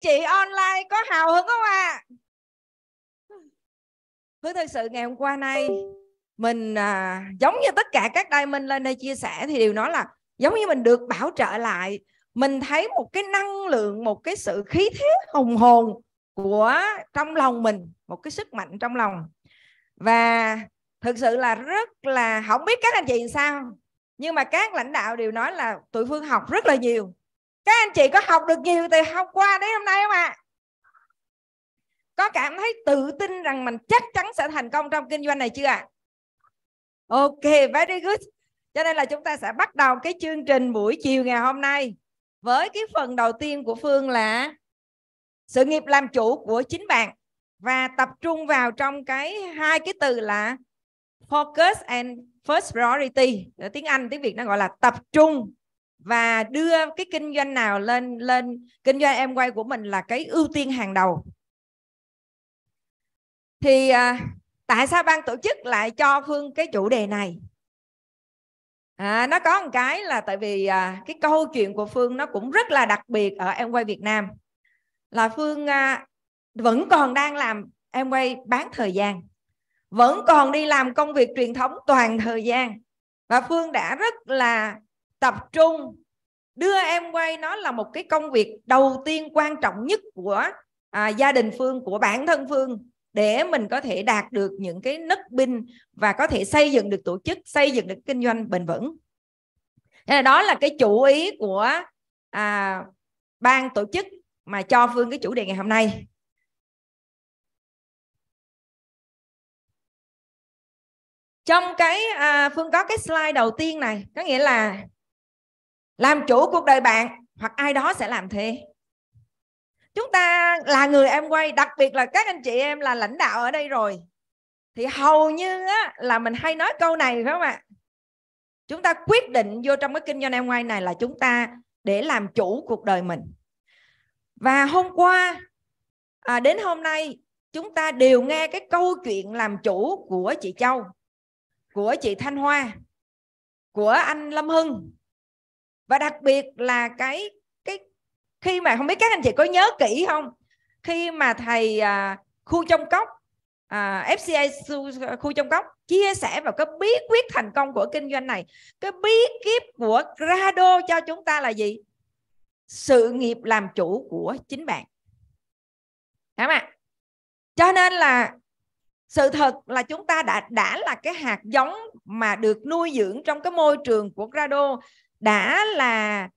chị online có hào hứng không ạ à? Hứa thực sự ngày hôm qua nay mình à, giống như tất cả các đài mình lên đây chia sẻ thì điều nói là giống như mình được bảo trợ lại mình thấy một cái năng lượng một cái sự khí thế hùng hồn của trong lòng mình một cái sức mạnh trong lòng và thực sự là rất là không biết các anh chị sao nhưng mà các lãnh đạo đều nói là tụi phương học rất là nhiều các anh chị có học được nhiều từ hôm qua đến hôm nay không ạ có cảm thấy tự tin rằng mình chắc chắn sẽ thành công trong kinh doanh này chưa ạ ok very good cho nên là chúng ta sẽ bắt đầu cái chương trình buổi chiều ngày hôm nay với cái phần đầu tiên của phương là sự nghiệp làm chủ của chính bạn và tập trung vào trong cái hai cái từ là focus and first priority tiếng Anh tiếng Việt nó gọi là tập trung và đưa cái kinh doanh nào lên lên kinh doanh em quay của mình là cái ưu tiên hàng đầu thì à, tại sao ban tổ chức lại cho phương cái chủ đề này à, nó có một cái là tại vì à, cái câu chuyện của phương nó cũng rất là đặc biệt ở em quay việt nam là phương à, vẫn còn đang làm em quay bán thời gian vẫn còn đi làm công việc truyền thống toàn thời gian và phương đã rất là tập trung đưa em quay nó là một cái công việc đầu tiên quan trọng nhất của à, gia đình phương của bản thân phương để mình có thể đạt được những cái nấc binh và có thể xây dựng được tổ chức xây dựng được kinh doanh bền vững Thế là đó là cái chủ ý của à, ban tổ chức mà cho phương cái chủ đề ngày hôm nay trong cái à, phương có cái slide đầu tiên này có nghĩa là làm chủ cuộc đời bạn hoặc ai đó sẽ làm thuê chúng ta là người em quay đặc biệt là các anh chị em là lãnh đạo ở đây rồi thì hầu như á, là mình hay nói câu này phải không ạ chúng ta quyết định vô trong cái kinh doanh em quay này là chúng ta để làm chủ cuộc đời mình và hôm qua à, đến hôm nay chúng ta đều nghe cái câu chuyện làm chủ của chị Châu của chị Thanh Hoa của anh Lâm Hưng và đặc biệt là cái cái khi mà không biết các anh chị có nhớ kỹ không khi mà thầy à, khu trong cốc à, FCA khu trong cốc chia sẻ vào cái bí quyết thành công của kinh doanh này cái bí kíp của Grado cho chúng ta là gì sự nghiệp làm chủ của chính bạn đúng không cho nên là sự thật là chúng ta đã đã là cái hạt giống mà được nuôi dưỡng trong cái môi trường của Grado đã là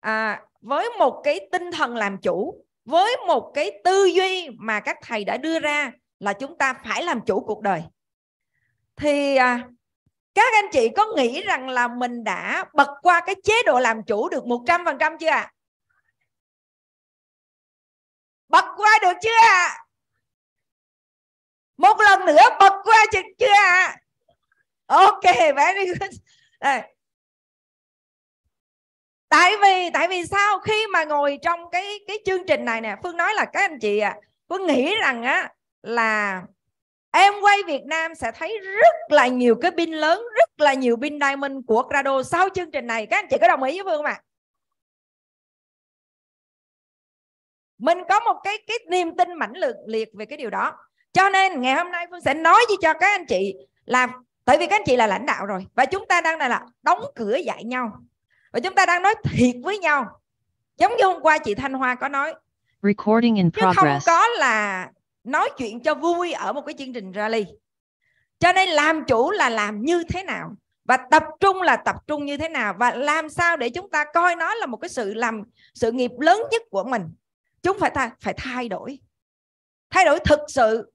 à, với một cái tinh thần làm chủ với một cái tư duy mà các thầy đã đưa ra là chúng ta phải làm chủ cuộc đời thì à, các anh chị có nghĩ rằng là mình đã bật qua cái chế độ làm chủ được 100% chưa ạ? À? Bật qua được chưa ạ? Một lần nữa bật qua được chưa ạ? Ok, very good tại vì tại vì sao khi mà ngồi trong cái cái chương trình này nè phương nói là các anh chị ạ à, phương nghĩ rằng á là em quay Việt Nam sẽ thấy rất là nhiều cái pin lớn rất là nhiều pin diamond của Crado sau chương trình này các anh chị có đồng ý với phương không ạ à? mình có một cái cái niềm tin mãnh lực liệt về cái điều đó cho nên ngày hôm nay phương sẽ nói gì cho các anh chị là tại vì các anh chị là lãnh đạo rồi và chúng ta đang là, là đóng cửa dạy nhau và chúng ta đang nói thiệt với nhau giống như hôm qua chị Thanh Hoa có nói Recording in chứ không có là nói chuyện cho vui ở một cái chương trình rally cho nên làm chủ là làm như thế nào và tập trung là tập trung như thế nào và làm sao để chúng ta coi nó là một cái sự làm sự nghiệp lớn nhất của mình chúng phải thay phải thay đổi thay đổi thực sự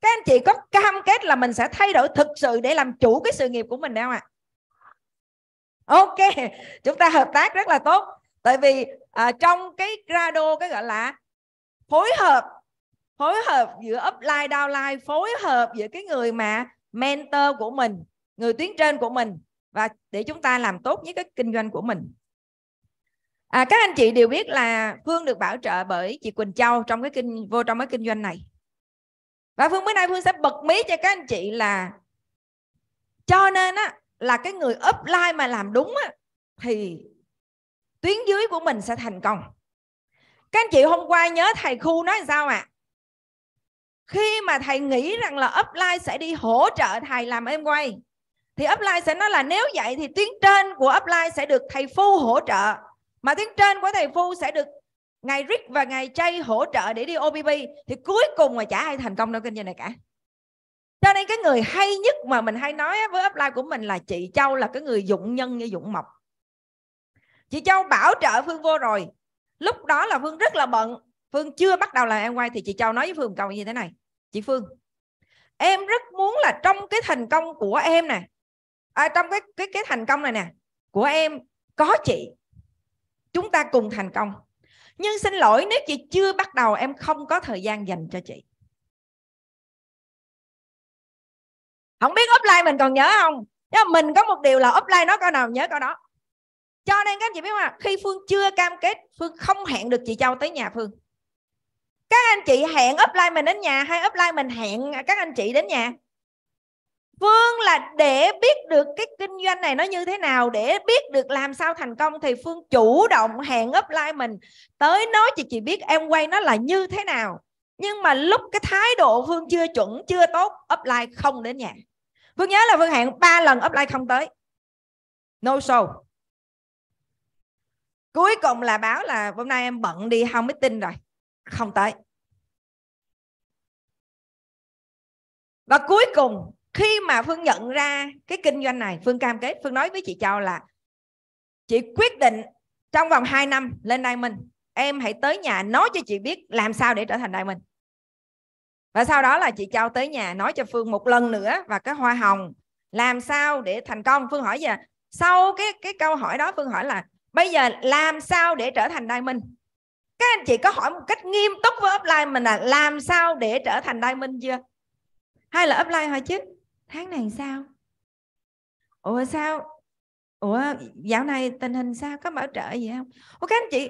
các anh chị có cam kết là mình sẽ thay đổi thực sự để làm chủ cái sự nghiệp của mình không ạ à? ok chúng ta hợp tác rất là tốt tại vì à, trong cái grado cái gọi là phối hợp phối hợp giữa upline downline phối hợp giữa cái người mà mentor của mình người tuyến trên của mình và để chúng ta làm tốt nhất cái kinh doanh của mình à, các anh chị đều biết là phương được bảo trợ bởi chị quỳnh châu trong cái kinh vô trong cái kinh doanh này và phương bữa nay phương sẽ bật mí cho các anh chị là cho nên á là cái người offline mà làm đúng á, thì tuyến dưới của mình sẽ thành công các anh chị hôm qua nhớ thầy khu nói sao ạ à? khi mà thầy nghĩ rằng là offline sẽ đi hỗ trợ thầy làm em quay thì offline sẽ nói là nếu vậy thì tuyến trên của offline sẽ được thầy phu hỗ trợ mà tuyến trên của thầy phu sẽ được ngài Rick và ngài Jay hỗ trợ để đi OBB thì cuối cùng mà chả ai thành công đâu kinh doanh này cả cho nên cái người hay nhất mà mình hay nói với upline của mình là chị Châu là cái người dụng nhân như dụng mộc chị Châu bảo trợ Phương vô rồi lúc đó là Phương rất là bận Phương chưa bắt đầu làm em quay thì chị Châu nói với Phương cầu như thế này chị Phương em rất muốn là trong cái thành công của em nè à, trong cái cái cái thành công này nè của em có chị chúng ta cùng thành công nhưng xin lỗi nếu chị chưa bắt đầu em không có thời gian dành cho chị không biết offline mình còn nhớ không nhưng mình có một điều là offline nó câu nào nhớ câu đó cho nên các anh chị biết không khi phương chưa cam kết phương không hẹn được chị châu tới nhà phương các anh chị hẹn offline mình đến nhà hay offline mình hẹn các anh chị đến nhà Phương là để biết được cái kinh doanh này nó như thế nào để biết được làm sao thành công thì Phương chủ động hẹn upline mình tới nói chị chị biết em quay nó là như thế nào nhưng mà lúc cái thái độ Phương chưa chuẩn chưa tốt upline không đến nhà Phương nhớ là Phương hẹn 3 lần offline không tới. No show. Cuối cùng là báo là hôm nay em bận đi không tin rồi. Không tới. Và cuối cùng khi mà Phương nhận ra cái kinh doanh này, Phương cam kết, Phương nói với chị Châu là chị quyết định trong vòng 2 năm lên đây mình em hãy tới nhà nói cho chị biết làm sao để trở thành đại mình và sau đó là chị trao tới nhà nói cho phương một lần nữa và cái hoa hồng làm sao để thành công phương hỏi giờ sau cái cái câu hỏi đó phương hỏi là bây giờ làm sao để trở thành đai minh các anh chị có hỏi một cách nghiêm túc với upline mình là làm sao để trở thành đai minh chưa hay là upline hỏi chứ tháng này sao ủa sao ủa dạo này tình hình sao có bảo trợ gì không ủa các anh chị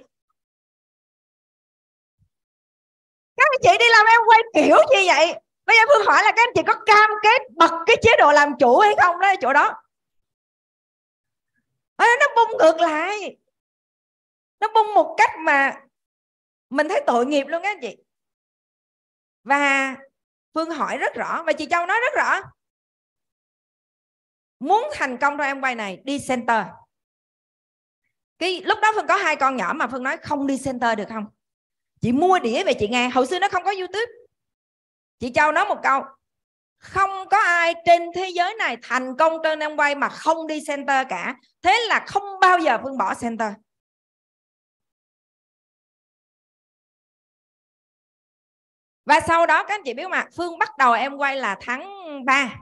các anh chị đi làm em quay kiểu như vậy bây giờ phương hỏi là các anh chị có cam kết bật cái chế độ làm chủ hay không đó chỗ đó à, nó bung ngược lại nó bung một cách mà mình thấy tội nghiệp luôn các anh chị và phương hỏi rất rõ và chị châu nói rất rõ muốn thành công trong em quay này đi center cái lúc đó phương có hai con nhỏ mà phương nói không đi center được không chị mua đĩa về chị nghe hồi xưa nó không có youtube chị châu nói một câu không có ai trên thế giới này thành công trên em quay mà không đi center cả thế là không bao giờ phương bỏ center và sau đó các anh chị biết mà phương bắt đầu em quay là tháng 3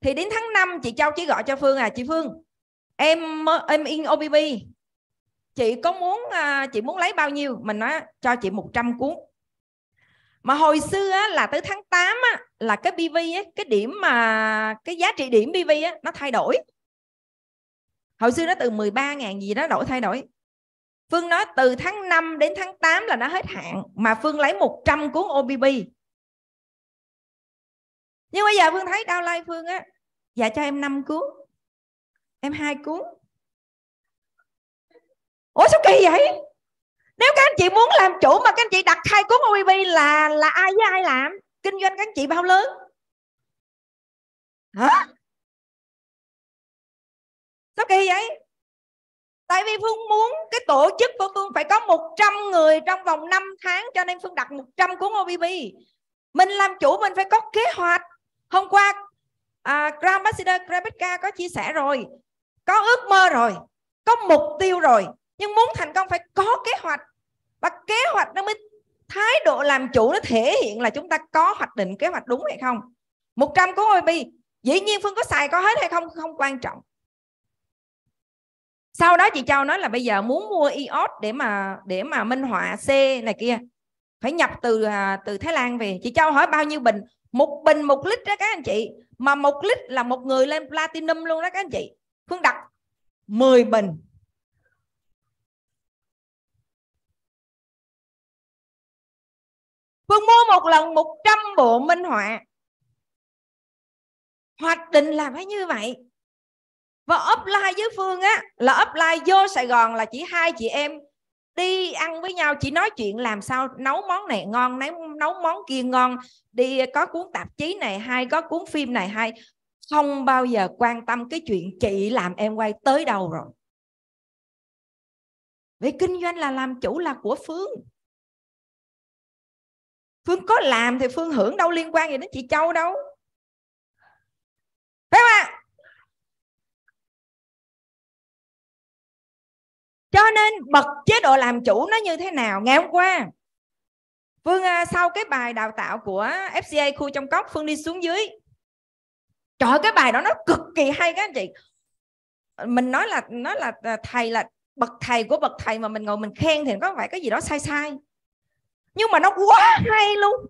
thì đến tháng 5 chị châu chỉ gọi cho phương à chị phương em em in obb chị có muốn à, chị muốn lấy bao nhiêu mình nói cho chị 100 cuốn mà hồi xưa á, là tới tháng 8 á, là cái BV á, cái điểm mà cái giá trị điểm BV á, nó thay đổi hồi xưa nó từ 13.000 gì đó đổi thay đổi Phương nói từ tháng 5 đến tháng 8 là nó hết hạn mà Phương lấy 100 cuốn OBB nhưng bây giờ Phương thấy đau lai Phương á dạ cho em 5 cuốn em hai cuốn ủa sao kỳ vậy nếu các anh chị muốn làm chủ mà các anh chị đặt hai cuốn OEB là là ai với ai làm kinh doanh các anh chị bao lớn hả sao kỳ vậy Tại vì Phương muốn cái tổ chức của Phương phải có 100 người trong vòng 5 tháng cho nên Phương đặt 100 cuốn OBB. Mình làm chủ mình phải có kế hoạch. Hôm qua à, Grand Ambassador Rebecca có chia sẻ rồi. Có ước mơ rồi. Có mục tiêu rồi nhưng muốn thành công phải có kế hoạch và kế hoạch nó mới thái độ làm chủ nó thể hiện là chúng ta có hoạch định kế hoạch đúng hay không 100 của OB dĩ nhiên phương có xài có hết hay không không quan trọng sau đó chị Châu nói là bây giờ muốn mua iốt e để mà để mà minh họa C này kia phải nhập từ à, từ Thái Lan về chị Châu hỏi bao nhiêu bình một bình một lít đó các anh chị mà một lít là một người lên platinum luôn đó các anh chị Phương đặt 10 bình Phương mua một lần 100 bộ minh họa. Hoạch định là phải như vậy. Và offline với Phương á là offline vô Sài Gòn là chỉ hai chị em đi ăn với nhau chỉ nói chuyện làm sao nấu món này ngon nấu nấu món kia ngon đi có cuốn tạp chí này hay có cuốn phim này hay không bao giờ quan tâm cái chuyện chị làm em quay tới đâu rồi vậy kinh doanh là làm chủ là của phương phương có làm thì phương hưởng đâu liên quan gì đến chị châu đâu phải không ạ cho nên bật chế độ làm chủ nó như thế nào ngày hôm qua phương à, sau cái bài đào tạo của fca khu trong cốc phương đi xuống dưới trời cái bài đó nó cực kỳ hay các anh chị mình nói là nói là à, thầy là bậc thầy của bậc thầy mà mình ngồi mình khen thì có phải cái gì đó sai sai nhưng mà nó quá hay luôn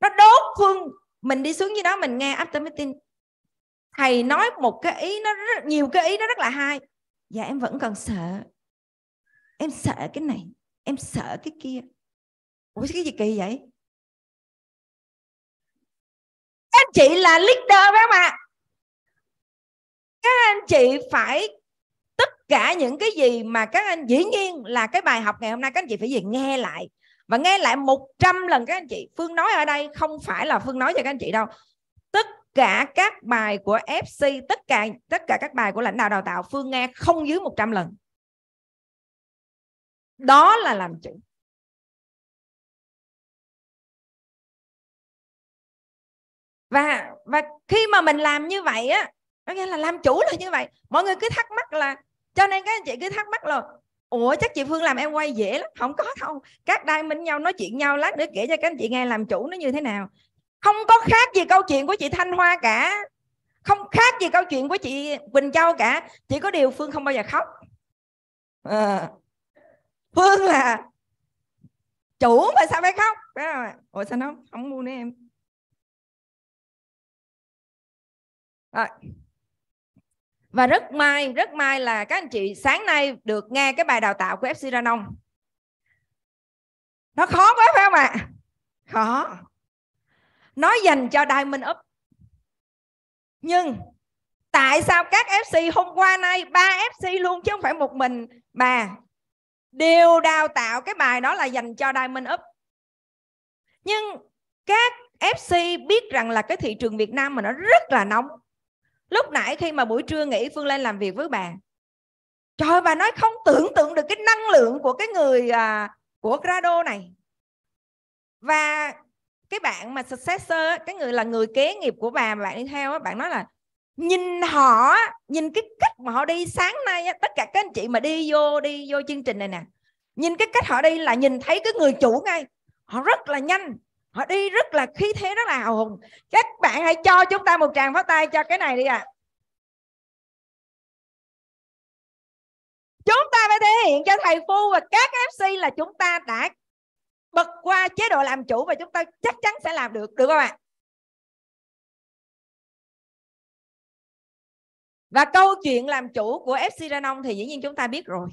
nó đốt phương mình đi xuống dưới đó mình nghe after meeting thầy nói một cái ý nó rất, nhiều cái ý nó rất là hay dạ em vẫn còn sợ em sợ cái này em sợ cái kia ủa cái gì kỳ vậy anh chị là leader phải không ạ các anh chị phải tất cả những cái gì mà các anh dĩ nhiên là cái bài học ngày hôm nay các anh chị phải về nghe lại và nghe lại 100 lần các anh chị Phương nói ở đây không phải là Phương nói cho các anh chị đâu tất cả các bài của FC tất cả tất cả các bài của lãnh đạo đào tạo Phương nghe không dưới 100 lần đó là làm chủ và và khi mà mình làm như vậy á có nghĩa là làm chủ là như vậy mọi người cứ thắc mắc là cho nên các anh chị cứ thắc mắc là ủa chắc chị phương làm em quay dễ lắm không có đâu các đai minh nhau nói chuyện nhau lát nữa kể cho các anh chị nghe làm chủ nó như thế nào không có khác gì câu chuyện của chị thanh hoa cả không khác gì câu chuyện của chị quỳnh châu cả chỉ có điều phương không bao giờ khóc à, phương là chủ mà sao phải khóc ủa sao nó không mua nữa em rồi và rất may rất may là các anh chị sáng nay được nghe cái bài đào tạo của FC Ranong nó khó quá phải không ạ khó nó dành cho Diamond Up nhưng tại sao các FC hôm qua nay ba FC luôn chứ không phải một mình bà đều đào tạo cái bài đó là dành cho Diamond Up nhưng các FC biết rằng là cái thị trường Việt Nam mà nó rất là nóng lúc nãy khi mà buổi trưa nghỉ phương lên làm việc với bà trời bà nói không tưởng tượng được cái năng lượng của cái người à, của grado này và cái bạn mà successor cái người là người kế nghiệp của bà mà bạn đi theo bạn nói là nhìn họ nhìn cái cách mà họ đi sáng nay tất cả các anh chị mà đi vô đi vô chương trình này nè nhìn cái cách họ đi là nhìn thấy cái người chủ ngay họ rất là nhanh họ đi rất là khí thế rất là hào hùng các bạn hãy cho chúng ta một tràng pháo tay cho cái này đi ạ à. chúng ta phải thể hiện cho thầy phu và các fc là chúng ta đã bật qua chế độ làm chủ và chúng ta chắc chắn sẽ làm được được không ạ Và câu chuyện làm chủ của FC Đa thì dĩ nhiên chúng ta biết rồi.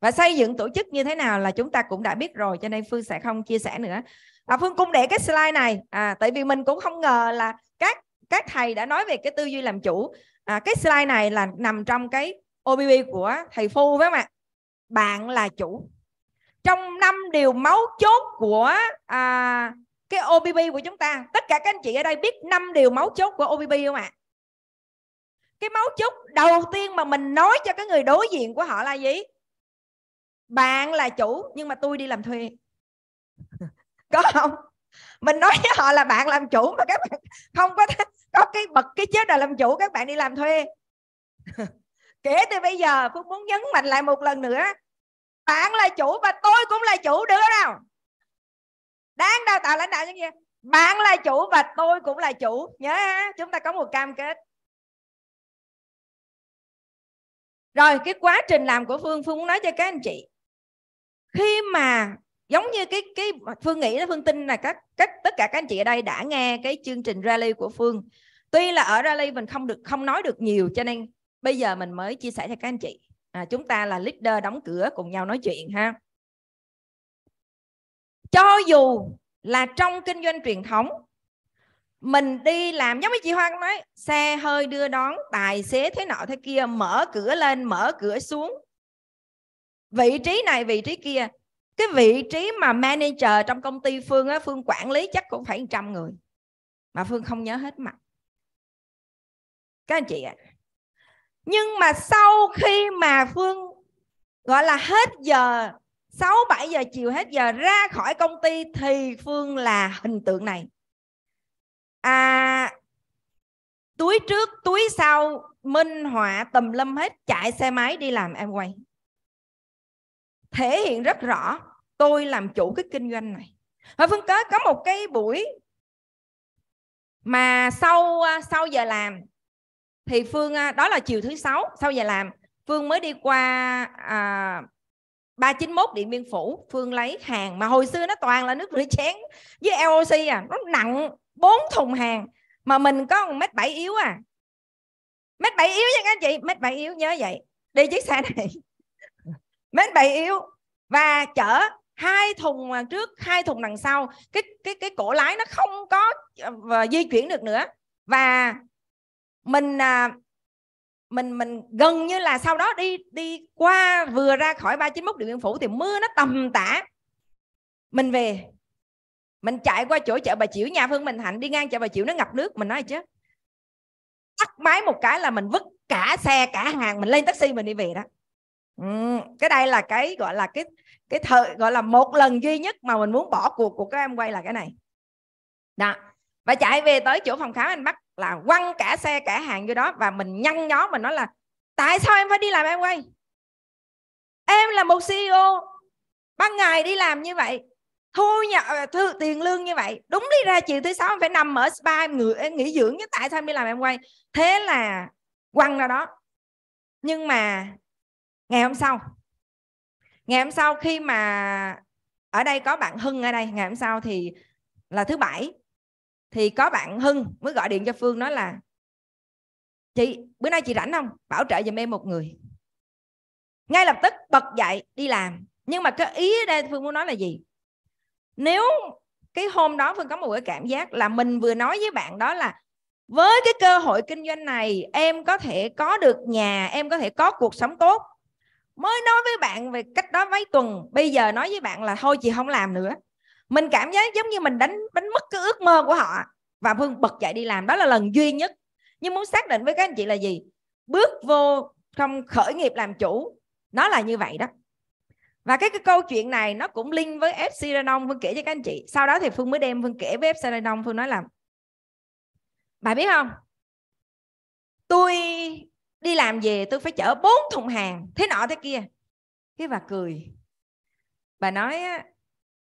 Và xây dựng tổ chức như thế nào là chúng ta cũng đã biết rồi cho nên Phương sẽ không chia sẻ nữa à, phương cung để cái slide này à tại vì mình cũng không ngờ là các các thầy đã nói về cái tư duy làm chủ à, cái slide này là nằm trong cái OBB của thầy Phu phải mà, bạn là chủ trong năm điều máu chốt của à, cái OBB của chúng ta tất cả các anh chị ở đây biết năm điều máu chốt của OBB không ạ cái máu chốt đầu tiên mà mình nói cho cái người đối diện của họ là gì bạn là chủ nhưng mà tôi đi làm thuê có không mình nói với họ là bạn làm chủ mà các bạn không có có cái bật cái chế độ làm chủ các bạn đi làm thuê kể từ bây giờ phước muốn nhấn mạnh lại một lần nữa bạn là chủ và tôi cũng là chủ đứa nào đáng đào tạo lãnh đạo như vậy bạn là chủ và tôi cũng là chủ nhớ ha chúng ta có một cam kết rồi cái quá trình làm của phương phương muốn nói cho các anh chị khi mà giống như cái cái phương nghĩ là phương tin là các các tất cả các anh chị ở đây đã nghe cái chương trình rally của phương tuy là ở rally mình không được không nói được nhiều cho nên bây giờ mình mới chia sẻ cho các anh chị à, chúng ta là leader đóng cửa cùng nhau nói chuyện ha cho dù là trong kinh doanh truyền thống mình đi làm giống như chị Hoan nói xe hơi đưa đón tài xế thế nọ thế kia mở cửa lên mở cửa xuống vị trí này vị trí kia cái vị trí mà manager trong công ty phương á phương quản lý chắc cũng phải trăm người mà phương không nhớ hết mặt các anh chị ạ nhưng mà sau khi mà phương gọi là hết giờ 6 7 giờ chiều hết giờ ra khỏi công ty thì phương là hình tượng này à túi trước túi sau minh họa tùm lâm hết chạy xe máy đi làm em quay thể hiện rất rõ tôi làm chủ cái kinh doanh này hồi phương có có một cái buổi mà sau à, sau giờ làm thì phương à, đó là chiều thứ sáu sau giờ làm phương mới đi qua à, 391 Điện Biên Phủ Phương lấy hàng mà hồi xưa nó toàn là nước rửa chén với LOC à nó nặng bốn thùng hàng mà mình có mét bảy yếu à mét bảy yếu nha các anh chị mét bảy yếu nhớ vậy đi chiếc xe này mến bày yêu và chở hai thùng à, trước hai thùng đằng sau cái cái cái cổ lái nó không có ờ, di chuyển được nữa và mình à, mình mình gần như là sau đó đi đi qua vừa ra khỏi 391 Điện Biên Phủ thì mưa nó tầm tã mình về mình chạy qua chỗ chợ bà Chiểu nhà Phương Bình Hạnh đi ngang chợ bà Chiểu nó ngập nước mình nói chứ tắt máy một cái là mình vứt cả xe cả hàng mình lên taxi mình đi về đó Ừ, cái đây là cái gọi là cái cái thời gọi là một lần duy nhất mà mình muốn bỏ cuộc của các em quay là cái này đó và chạy về tới chỗ phòng khám anh bắt là quăng cả xe cả hàng vô đó và mình nhăn nhó mình nói là tại sao em phải đi làm em quay em là một CEO ban ngày đi làm như vậy thu nhập ờ, thu, tiền lương như vậy đúng đi ra chiều thứ sáu em phải nằm ở spa em nghỉ, em nghỉ dưỡng chứ tại sao em đi làm em quay thế là quăng ra đó nhưng mà ngày hôm sau ngày hôm sau khi mà ở đây có bạn hưng ở đây ngày hôm sau thì là thứ bảy thì có bạn hưng mới gọi điện cho phương nói là chị bữa nay chị rảnh không bảo trợ giùm em một người ngay lập tức bật dậy đi làm nhưng mà cái ý ở đây phương muốn nói là gì nếu cái hôm đó phương có một cái cảm giác là mình vừa nói với bạn đó là với cái cơ hội kinh doanh này em có thể có được nhà em có thể có cuộc sống tốt mới nói với bạn về cách đó mấy tuần bây giờ nói với bạn là thôi chị không làm nữa mình cảm giác giống như mình đánh đánh mất cái ước mơ của họ và phương bật dậy đi làm đó là lần duy nhất nhưng muốn xác định với các anh chị là gì bước vô trong khởi nghiệp làm chủ nó là như vậy đó và cái, cái câu chuyện này nó cũng link với FC Renom Phương kể cho các anh chị sau đó thì Phương mới đem Phương kể với FC Renom Phương nói là bà biết không tôi đi làm về tôi phải chở bốn thùng hàng thế nọ thế kia cái bà cười bà nói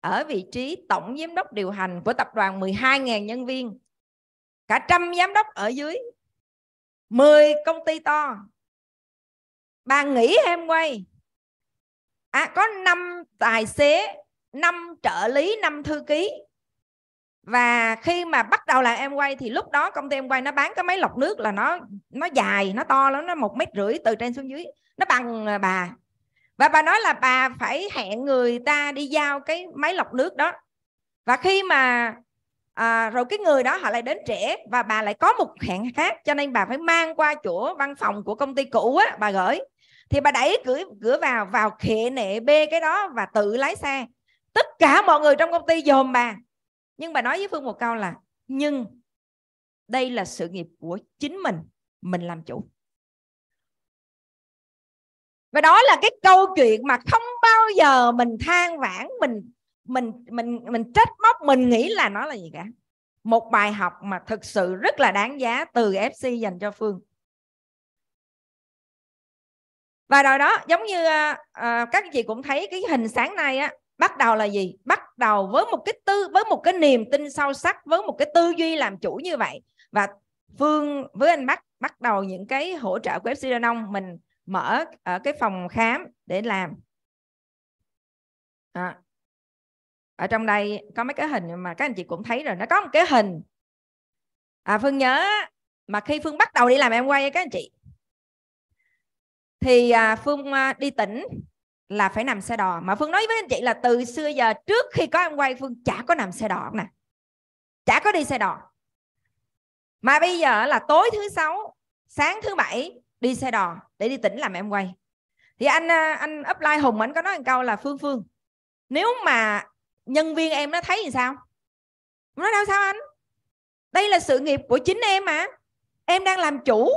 ở vị trí tổng giám đốc điều hành của tập đoàn 12.000 nhân viên cả trăm giám đốc ở dưới 10 công ty to bà nghỉ em quay à, có 5 tài xế 5 trợ lý 5 thư ký và khi mà bắt đầu là em quay thì lúc đó công ty em quay nó bán cái máy lọc nước là nó nó dài nó to lắm nó một mét rưỡi từ trên xuống dưới nó bằng à, bà và bà nói là bà phải hẹn người ta đi giao cái máy lọc nước đó và khi mà à, rồi cái người đó họ lại đến trễ và bà lại có một hẹn khác cho nên bà phải mang qua chỗ văn phòng của công ty cũ á bà gửi thì bà đẩy cửa cửa vào vào khệ nệ bê cái đó và tự lái xe tất cả mọi người trong công ty dồn bà nhưng bà nói với phương một câu là nhưng đây là sự nghiệp của chính mình mình làm chủ và đó là cái câu chuyện mà không bao giờ mình than vãn mình mình mình mình trách móc mình nghĩ là nó là gì cả một bài học mà thực sự rất là đáng giá từ FC dành cho Phương và rồi đó giống như à, à, các chị cũng thấy cái hình sáng nay á bắt đầu là gì bắt đầu với một cái tư với một cái niềm tin sâu sắc với một cái tư duy làm chủ như vậy và phương với anh bắt bắt đầu những cái hỗ trợ của fc nông mình mở ở cái phòng khám để làm à, ở trong đây có mấy cái hình mà các anh chị cũng thấy rồi nó có một cái hình à, phương nhớ mà khi phương bắt đầu đi làm em quay các anh chị thì à, phương à, đi tỉnh là phải nằm xe đò mà phương nói với anh chị là từ xưa giờ trước khi có em quay phương chả có nằm xe đò nè chả có đi xe đò mà bây giờ là tối thứ sáu sáng thứ bảy đi xe đò để đi tỉnh làm em quay thì anh à, anh upline hùng anh có nói một câu là phương phương nếu mà nhân viên em nó thấy thì sao nó đâu sao anh đây là sự nghiệp của chính em mà em đang làm chủ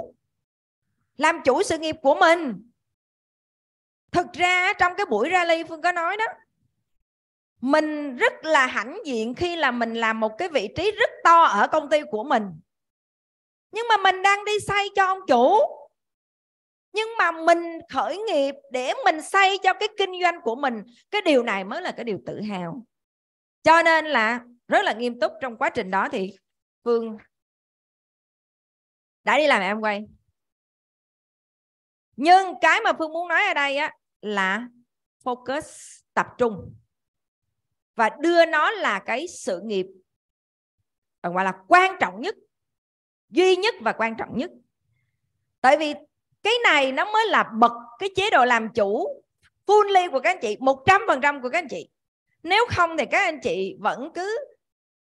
làm chủ sự nghiệp của mình thực ra trong cái buổi rally phương có nói đó mình rất là hãnh diện khi là mình làm một cái vị trí rất to ở công ty của mình nhưng mà mình đang đi xây cho ông chủ nhưng mà mình khởi nghiệp để mình xây cho cái kinh doanh của mình cái điều này mới là cái điều tự hào cho nên là rất là nghiêm túc trong quá trình đó thì phương đã đi làm em quay nhưng cái mà phương muốn nói ở đây á là focus tập trung và đưa nó là cái sự nghiệp ờ, gọi là quan trọng nhất duy nhất và quan trọng nhất tại vì cái này nó mới là bật cái chế độ làm chủ fully của các anh chị 100% của các anh chị nếu không thì các anh chị vẫn cứ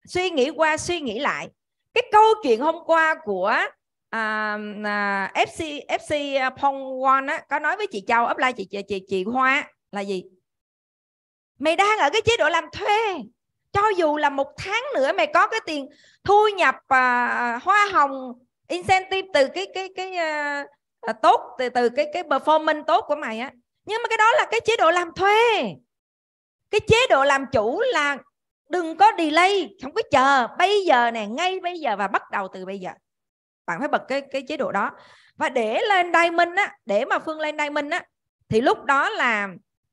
suy nghĩ qua suy nghĩ lại cái câu chuyện hôm qua của uh, à, FC FC à, Phong Won á, có nói với chị Châu upline chị chị chị, chị Hoa là gì mày đang ở cái chế độ làm thuê cho dù là một tháng nữa mày có cái tiền thu nhập uh, hoa hồng incentive từ cái cái cái uh, tốt từ từ cái cái performance tốt của mày á nhưng mà cái đó là cái chế độ làm thuê cái chế độ làm chủ là đừng có delay không có chờ bây giờ nè ngay bây giờ và bắt đầu từ bây giờ bạn phải bật cái cái chế độ đó và để lên diamond á để mà phương lên diamond á thì lúc đó là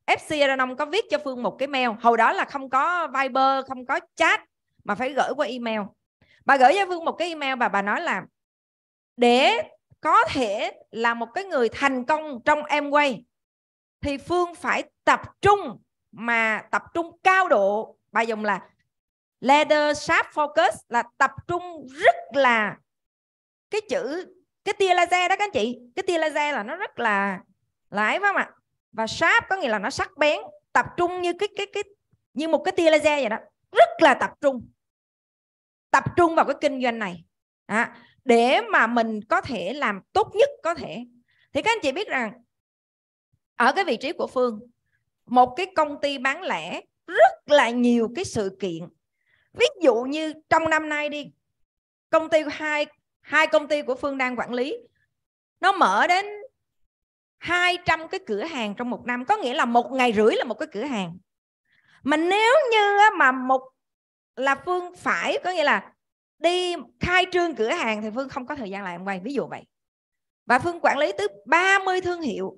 FC Aranom có viết cho Phương một cái mail hồi đó là không có Viber không có chat mà phải gửi qua email bà gửi cho Phương một cái email và bà nói là để có thể là một cái người thành công trong em Amway thì Phương phải tập trung mà tập trung cao độ bà dùng là leader sharp focus là tập trung rất là cái chữ cái tia laser đó các anh chị cái tia laser là nó rất là lãi phải không ạ và sáp có nghĩa là nó sắc bén tập trung như cái cái cái như một cái tia laser vậy đó rất là tập trung tập trung vào cái kinh doanh này à, để mà mình có thể làm tốt nhất có thể thì các anh chị biết rằng ở cái vị trí của phương một cái công ty bán lẻ rất là nhiều cái sự kiện ví dụ như trong năm nay đi công ty hai hai công ty của Phương đang quản lý nó mở đến 200 cái cửa hàng trong một năm có nghĩa là một ngày rưỡi là một cái cửa hàng mà nếu như mà một là Phương phải có nghĩa là đi khai trương cửa hàng thì Phương không có thời gian làm quay ví dụ vậy và Phương quản lý tới 30 thương hiệu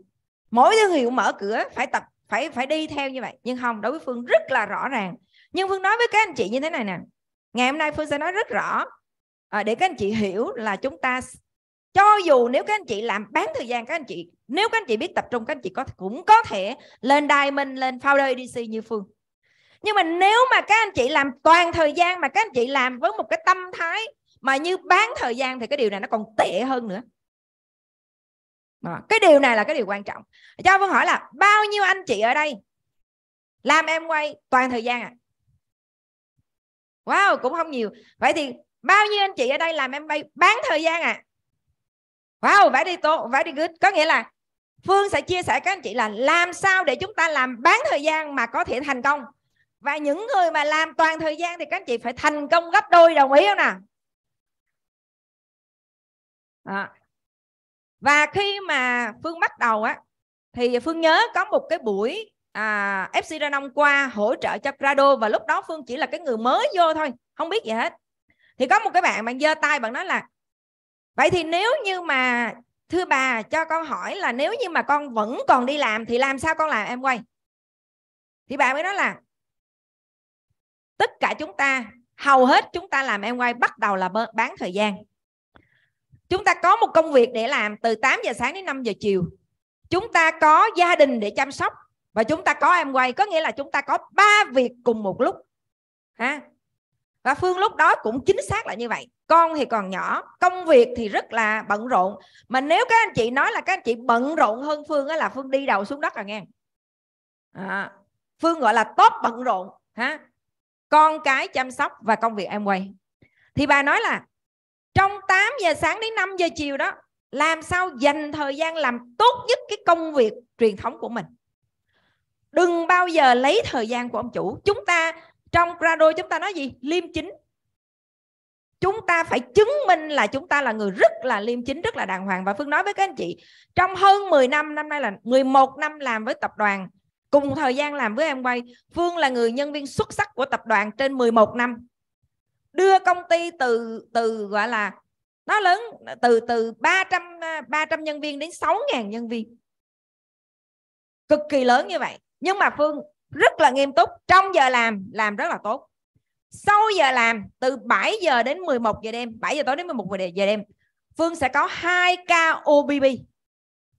mỗi thương hiệu mở cửa phải tập phải phải đi theo như vậy nhưng không đối với Phương rất là rõ ràng nhưng Phương nói với các anh chị như thế này nè ngày hôm nay Phương sẽ nói rất rõ à, để các anh chị hiểu là chúng ta cho dù nếu các anh chị làm bán thời gian các anh chị nếu các anh chị biết tập trung các anh chị có cũng có thể lên diamond lên founder edc như phương nhưng mà nếu mà các anh chị làm toàn thời gian mà các anh chị làm với một cái tâm thái mà như bán thời gian thì cái điều này nó còn tệ hơn nữa đó. cái điều này là cái điều quan trọng cho phương hỏi là bao nhiêu anh chị ở đây làm em quay toàn thời gian à wow cũng không nhiều vậy thì bao nhiêu anh chị ở đây làm em bay bán thời gian à wow very tốt đi good có nghĩa là phương sẽ chia sẻ các anh chị là làm sao để chúng ta làm bán thời gian mà có thể thành công và những người mà làm toàn thời gian thì các anh chị phải thành công gấp đôi đồng ý không nào à. và khi mà phương bắt đầu á thì phương nhớ có một cái buổi à, FC Đà Nẵng qua hỗ trợ cho Prado và lúc đó Phương chỉ là cái người mới vô thôi không biết gì hết thì có một cái bạn bạn giơ tay bạn nói là vậy thì nếu như mà thưa bà cho con hỏi là nếu như mà con vẫn còn đi làm thì làm sao con làm em quay thì bà mới nói là tất cả chúng ta hầu hết chúng ta làm em quay bắt đầu là bán thời gian chúng ta có một công việc để làm từ 8 giờ sáng đến 5 giờ chiều chúng ta có gia đình để chăm sóc và chúng ta có em quay có nghĩa là chúng ta có ba việc cùng một lúc ha và phương lúc đó cũng chính xác là như vậy con thì còn nhỏ công việc thì rất là bận rộn mà nếu các anh chị nói là các anh chị bận rộn hơn phương á là phương đi đầu xuống đất rồi nghe à, phương gọi là tốt bận rộn ha con cái chăm sóc và công việc em quay thì bà nói là trong 8 giờ sáng đến 5 giờ chiều đó làm sao dành thời gian làm tốt nhất cái công việc truyền thống của mình đừng bao giờ lấy thời gian của ông chủ chúng ta trong grado chúng ta nói gì liêm chính chúng ta phải chứng minh là chúng ta là người rất là liêm chính rất là đàng hoàng và Phương nói với các anh chị trong hơn 10 năm năm nay là 11 năm làm với tập đoàn cùng thời gian làm với em quay Phương là người nhân viên xuất sắc của tập đoàn trên 11 năm đưa công ty từ từ gọi là nó lớn từ từ 300 300 nhân viên đến 6.000 nhân viên cực kỳ lớn như vậy nhưng mà Phương rất là nghiêm túc trong giờ làm làm rất là tốt sau giờ làm từ 7 giờ đến 11 giờ đêm 7 giờ tối đến 11 giờ đêm Phương sẽ có 2 ca OBB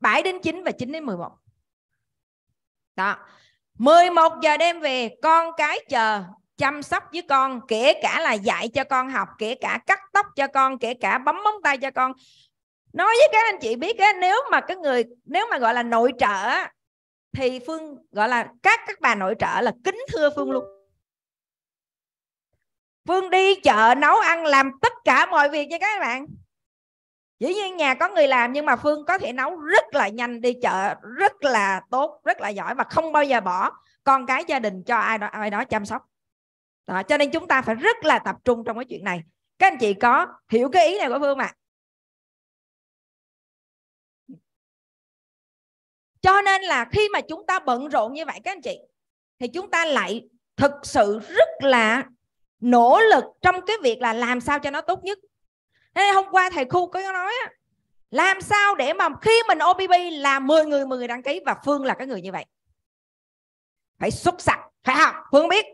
7 đến 9 và 9 đến 11 đó 11 giờ đêm về con cái chờ chăm sóc với con kể cả là dạy cho con học kể cả cắt tóc cho con kể cả bấm móng tay cho con nói với các anh chị biết á, nếu mà cái người nếu mà gọi là nội trợ thì phương gọi là các các bà nội trợ là kính thưa phương luôn phương đi chợ nấu ăn làm tất cả mọi việc nha các bạn dĩ nhiên nhà có người làm nhưng mà phương có thể nấu rất là nhanh đi chợ rất là tốt rất là giỏi và không bao giờ bỏ con cái gia đình cho ai đó ai đó chăm sóc đó, cho nên chúng ta phải rất là tập trung trong cái chuyện này các anh chị có hiểu cái ý này của phương mà cho nên là khi mà chúng ta bận rộn như vậy các anh chị thì chúng ta lại thực sự rất là nỗ lực trong cái việc là làm sao cho nó tốt nhất Thế hôm qua thầy khu có nói làm sao để mà khi mình OBB là 10 người 10 người đăng ký và Phương là cái người như vậy phải xuất sắc phải học. Phương biết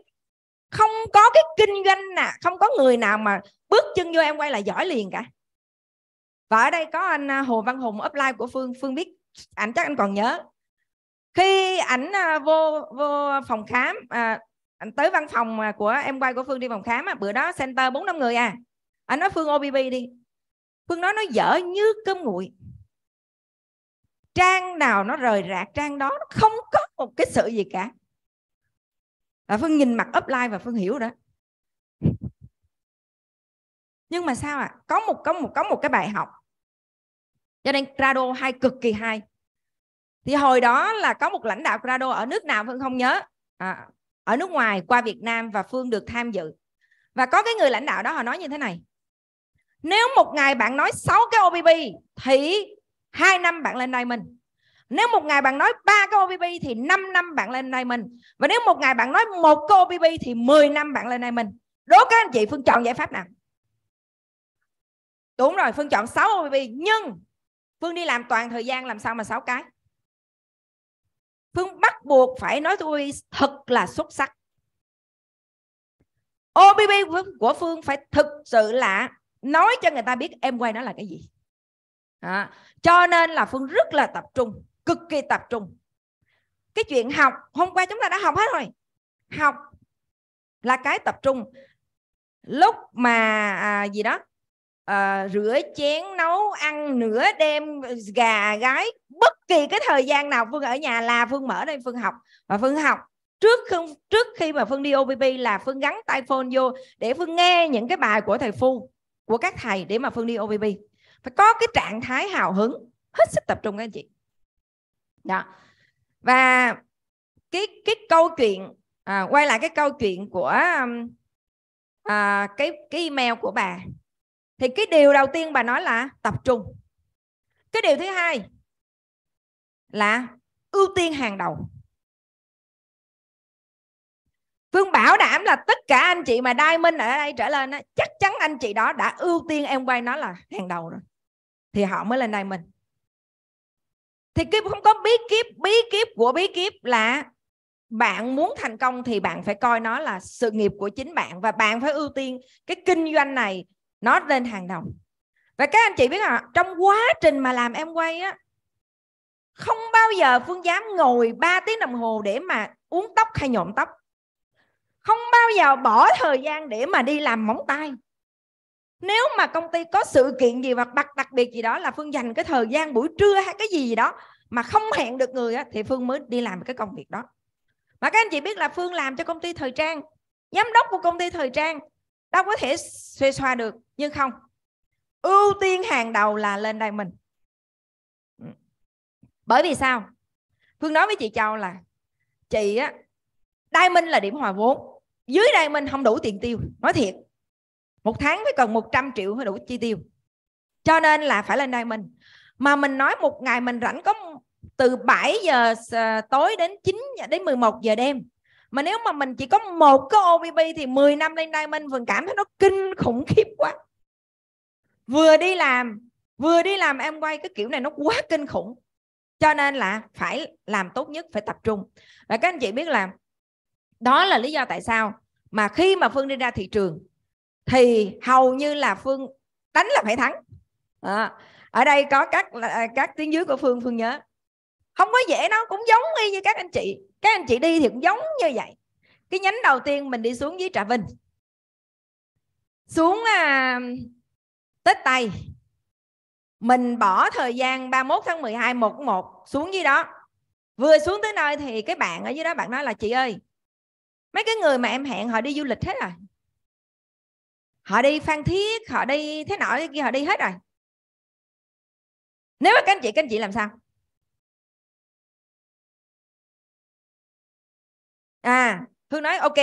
không có cái kinh doanh nè không có người nào mà bước chân vô em quay là giỏi liền cả và ở đây có anh à, Hồ Văn Hùng upline của Phương Phương biết ảnh chắc anh còn nhớ khi ảnh à, vô vô phòng khám à, anh tới văn phòng à, của em quay của phương đi phòng khám à, bữa đó center bốn năm người à anh nói phương OBB đi phương nói nó dở như cơm nguội trang nào nó rời rạc trang đó nó không có một cái sự gì cả và phương nhìn mặt upline và phương hiểu đó nhưng mà sao ạ à? có một có một có một cái bài học cho nên Crado hay cực kỳ hay thì hồi đó là có một lãnh đạo Crado ở nước nào Phương không nhớ à, ở nước ngoài qua Việt Nam và Phương được tham dự và có cái người lãnh đạo đó họ nói như thế này nếu một ngày bạn nói 6 cái OBB thì hai năm bạn lên đây mình nếu một ngày bạn nói ba cái OBB thì 5 năm bạn lên đây mình và nếu một ngày bạn nói một cái OBB thì 10 năm bạn lên đây mình đố các anh chị Phương chọn giải pháp nào đúng rồi Phương chọn 6 OBB nhưng phương đi làm toàn thời gian làm sao mà sáu cái phương bắt buộc phải nói tôi thật là xuất sắc OBB của Phương phải thực sự là nói cho người ta biết em quay nó là cái gì. À, cho nên là Phương rất là tập trung, cực kỳ tập trung. Cái chuyện học, hôm qua chúng ta đã học hết rồi. Học là cái tập trung. Lúc mà à, gì đó, à, rửa chén nấu ăn nửa đêm gà gái bất kỳ cái thời gian nào phương ở nhà là phương mở đây phương học và phương học trước khi trước khi mà phương đi OPP là phương gắn tai phone vô để phương nghe những cái bài của thầy phu của các thầy để mà phương đi OPP phải có cái trạng thái hào hứng hết sức tập trung các anh chị đó và cái cái câu chuyện à, quay lại cái câu chuyện của um, à, cái cái email của bà thì cái điều đầu tiên bà nói là tập trung cái điều thứ hai là ưu tiên hàng đầu Phương bảo đảm là tất cả anh chị mà đai minh ở đây trở lên đó, chắc chắn anh chị đó đã ưu tiên em quay nó là hàng đầu rồi. Thì họ mới lên đai minh. Thì kiếp không có bí kíp bí kíp của bí kíp là bạn muốn thành công thì bạn phải coi nó là sự nghiệp của chính bạn và bạn phải ưu tiên cái kinh doanh này nó lên hàng đầu và các anh chị biết là trong quá trình mà làm em quay á không bao giờ phương dám ngồi 3 tiếng đồng hồ để mà uống tóc hay nhộm tóc không bao giờ bỏ thời gian để mà đi làm móng tay nếu mà công ty có sự kiện gì hoặc đặc đặc biệt gì đó là phương dành cái thời gian buổi trưa hay cái gì gì đó mà không hẹn được người á, thì phương mới đi làm cái công việc đó mà các anh chị biết là phương làm cho công ty thời trang giám đốc của công ty thời trang đó có thể xuê xoa được nhưng không ưu tiên hàng đầu là lên đây mình bởi vì sao phương nói với chị châu là chị á đai minh là điểm hòa vốn dưới đai minh không đủ tiền tiêu nói thiệt một tháng mới cần 100 triệu mới đủ chi tiêu cho nên là phải lên đai minh mà mình nói một ngày mình rảnh có từ 7 giờ à, tối đến 9 đến 11 giờ đêm mà nếu mà mình chỉ có một cái OVP thì 10 năm lên đây mình vẫn cảm thấy nó kinh khủng khiếp quá vừa đi làm vừa đi làm em quay cái kiểu này nó quá kinh khủng cho nên là phải làm tốt nhất phải tập trung và các anh chị biết là đó là lý do tại sao mà khi mà phương đi ra thị trường thì hầu như là phương đánh là phải thắng à, ở đây có các à, các tiếng dưới của phương phương nhớ không có dễ nó cũng giống y như các anh chị các anh chị đi thì cũng giống như vậy cái nhánh đầu tiên mình đi xuống dưới trà vinh xuống à, tết tây mình bỏ thời gian 31 tháng 12 một một xuống dưới đó vừa xuống tới nơi thì cái bạn ở dưới đó bạn nói là chị ơi mấy cái người mà em hẹn họ đi du lịch hết rồi họ đi phan thiết họ đi thế nọ kia họ đi hết rồi nếu mà các anh chị các anh chị làm sao à hương nói ok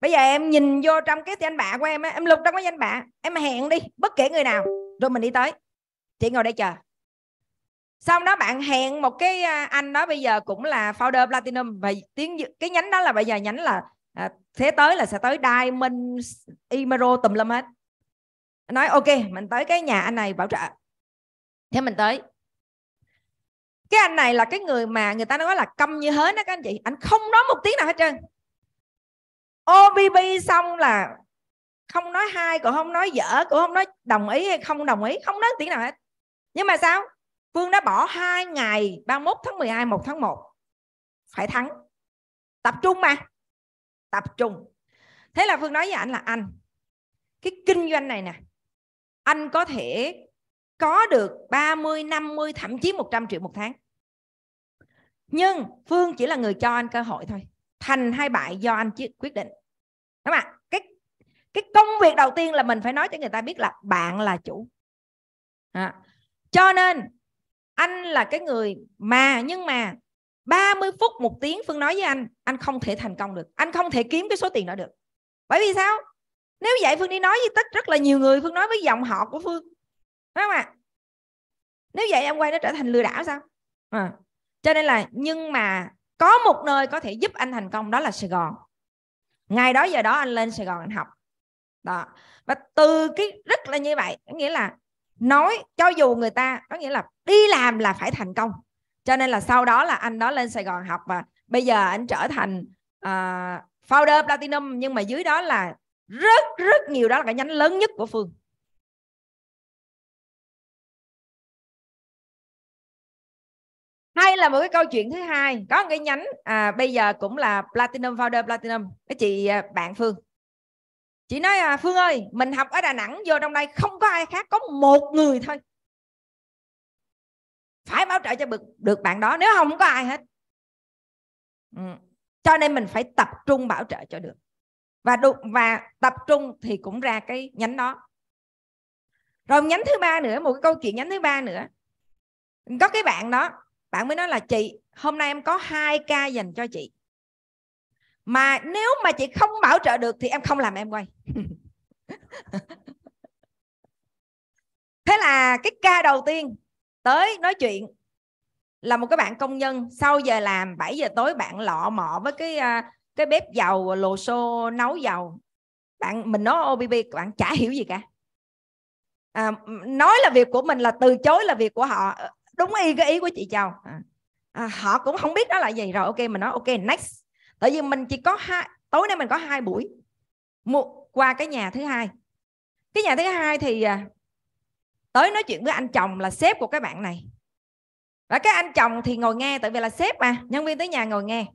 bây giờ em nhìn vô trong cái danh bạ của em á em lục trong cái danh bạ em hẹn đi bất kể người nào rồi mình đi tới chị ngồi đây chờ xong đó bạn hẹn một cái à, anh đó bây giờ cũng là founder platinum và tiếng cái nhánh đó là bây giờ nhánh là à, thế tới là sẽ tới diamond emerald tùm lum hết nói ok mình tới cái nhà anh này bảo trợ thế mình tới cái anh này là cái người mà người ta nói là câm như hến đó các anh chị anh không nói một tiếng nào hết trơn OBB xong là không nói hai cũng không nói dở cũng không nói đồng ý hay không đồng ý không nói tiếng nào hết nhưng mà sao Phương đã bỏ hai ngày 31 tháng 12 1 tháng 1 phải thắng tập trung mà tập trung thế là Phương nói với anh là anh cái kinh doanh này nè anh có thể có được 30, 50 thậm chí 100 triệu một tháng. Nhưng Phương chỉ là người cho anh cơ hội thôi. Thành hay bại do anh quyết định. Đúng không ạ? Cái cái công việc đầu tiên là mình phải nói cho người ta biết là bạn là chủ. À. Cho nên anh là cái người mà nhưng mà 30 phút một tiếng Phương nói với anh anh không thể thành công được anh không thể kiếm cái số tiền đó được bởi vì sao nếu vậy Phương đi nói với tất rất là nhiều người Phương nói với dòng họ của Phương phải không ạ nếu vậy em quay nó trở thành lừa đảo sao à. cho nên là nhưng mà có một nơi có thể giúp anh thành công đó là sài gòn ngày đó giờ đó anh lên sài gòn anh học đó và từ cái rất là như vậy có nghĩa là nói cho dù người ta có nghĩa là đi làm là phải thành công cho nên là sau đó là anh đó lên sài gòn học và bây giờ anh trở thành uh, founder platinum nhưng mà dưới đó là rất rất nhiều đó là cái nhánh lớn nhất của phương hay là một cái câu chuyện thứ hai có một cái nhánh à, bây giờ cũng là platinum founder platinum cái chị à, bạn phương chị nói à, phương ơi mình học ở đà nẵng vô trong đây không có ai khác có một người thôi phải bảo trợ cho được, được bạn đó nếu không, có ai hết ừ. cho nên mình phải tập trung bảo trợ cho được và đụng và tập trung thì cũng ra cái nhánh đó rồi nhánh thứ ba nữa một cái câu chuyện nhánh thứ ba nữa có cái bạn đó bạn mới nói là chị hôm nay em có 2 ca dành cho chị mà nếu mà chị không bảo trợ được thì em không làm em quay thế là cái ca đầu tiên tới nói chuyện là một cái bạn công nhân sau giờ làm 7 giờ tối bạn lọ mọ với cái à, cái bếp dầu lồ xô nấu dầu bạn mình nói OBB bạn chả hiểu gì cả à, nói là việc của mình là từ chối là việc của họ đúng y cái ý của chị châu à. à, họ cũng không biết đó là gì rồi ok mình nói ok next tại vì mình chỉ có hai tối nay mình có hai buổi một qua cái nhà thứ hai cái nhà thứ hai thì à, tới nói chuyện với anh chồng là sếp của các bạn này và cái anh chồng thì ngồi nghe tại vì là sếp mà nhân viên tới nhà ngồi nghe